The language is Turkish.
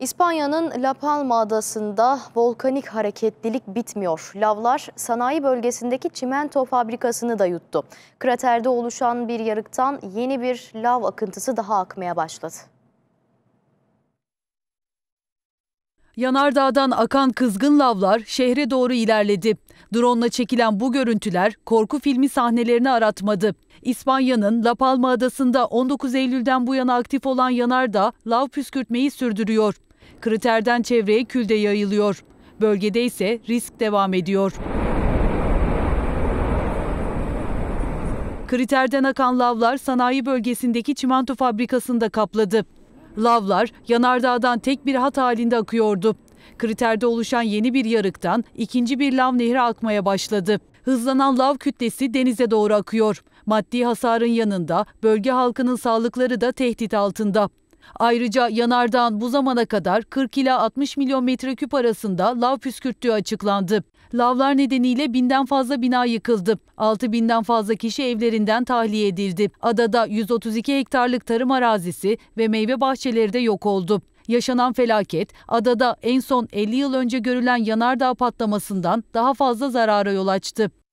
İspanya'nın La Palma adasında volkanik hareketlilik bitmiyor. Lavlar sanayi bölgesindeki çimento fabrikasını da yuttu. Kraterde oluşan bir yarıktan yeni bir lav akıntısı daha akmaya başladı. Yanardağdan akan kızgın lavlar şehre doğru ilerledi. Drone'la çekilen bu görüntüler korku filmi sahnelerini aratmadı. İspanya'nın La Palma adasında 19 Eylül'den bu yana aktif olan yanardağ lav püskürtmeyi sürdürüyor. Kriterden çevreye külde yayılıyor. Bölgede ise risk devam ediyor. Kriterden akan lavlar sanayi bölgesindeki çimento fabrikasında kapladı. Lavlar yanardağdan tek bir hat halinde akıyordu. Kriterde oluşan yeni bir yarıktan ikinci bir lav nehri akmaya başladı. Hızlanan lav kütlesi denize doğru akıyor. Maddi hasarın yanında bölge halkının sağlıkları da tehdit altında. Ayrıca yanardağın bu zamana kadar 40 ila 60 milyon metreküp arasında lav püskürttüğü açıklandı. Lavlar nedeniyle binden fazla bina yıkıldı. 6 binden fazla kişi evlerinden tahliye edildi. Adada 132 hektarlık tarım arazisi ve meyve bahçeleri de yok oldu. Yaşanan felaket adada en son 50 yıl önce görülen yanardağ patlamasından daha fazla zarara yol açtı.